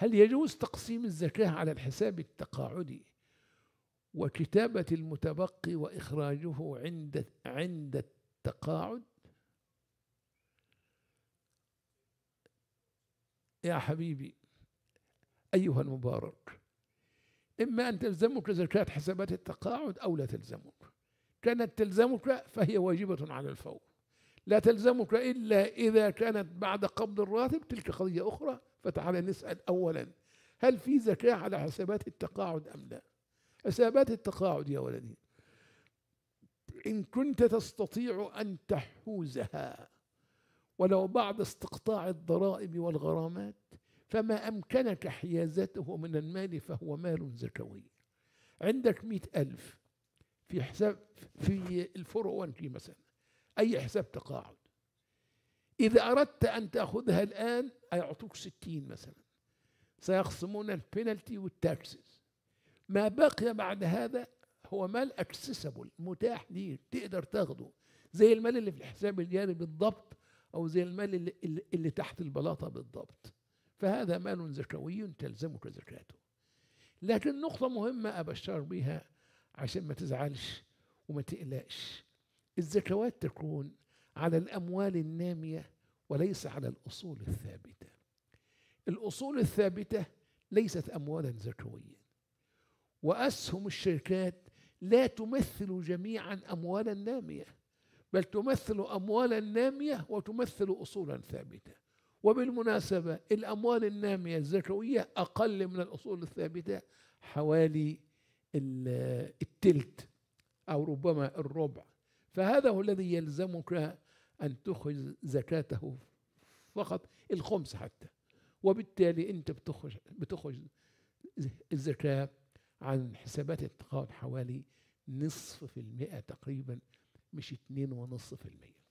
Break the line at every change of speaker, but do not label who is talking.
هل يجوز تقسيم الزكاة على الحساب التقاعدي وكتابة المتبقي وإخراجه عند عند التقاعد يا حبيبي أيها المبارك إما أن تلزمك زكاة حسابات التقاعد أو لا تلزمك كانت تلزمك فهي واجبة على الفور لا تلزمك إلا إذا كانت بعد قبض الراتب تلك قضية أخرى فتعال نسأل أولا هل في زكاة على حسابات التقاعد أم لا حسابات التقاعد يا ولدي إن كنت تستطيع أن تحوزها ولو بعد استقطاع الضرائب والغرامات فما أمكنك حيازته من المال فهو مال زكوي عندك مئة ألف في حساب في الفروع كي مثلا أي حساب تقاعد إذا أردت أن تأخذها الآن هيعطوك ستين مثلا سيخصمون البينالتي والتاكسز ما بقي بعد هذا هو مال اكسسبل متاح ليك تقدر تاخده زي المال اللي في الحساب الجاري بالضبط او زي المال اللي, اللي تحت البلاطه بالضبط فهذا مال زكوي تلزمك زكاته لكن نقطه مهمه ابشر بها عشان ما تزعلش وما تقلقش الزكوات تكون على الأموال النامية وليس على الأصول الثابتة الأصول الثابتة ليست أموالا زكوية وأسهم الشركات لا تمثل جميعا أموالا نامية بل تمثل أموالا نامية وتمثل أصولا ثابتة وبالمناسبة الأموال النامية الزكوية أقل من الأصول الثابتة حوالي التلت أو ربما الربع فهذا هو الذي يلزمك أن تخرج زكاته فقط الخمس حتى وبالتالي أنت بتخرج, بتخرج الزكاة عن حسابات التقاعد حوالي نصف في المئة تقريبا مش اتنين ونصف في المئة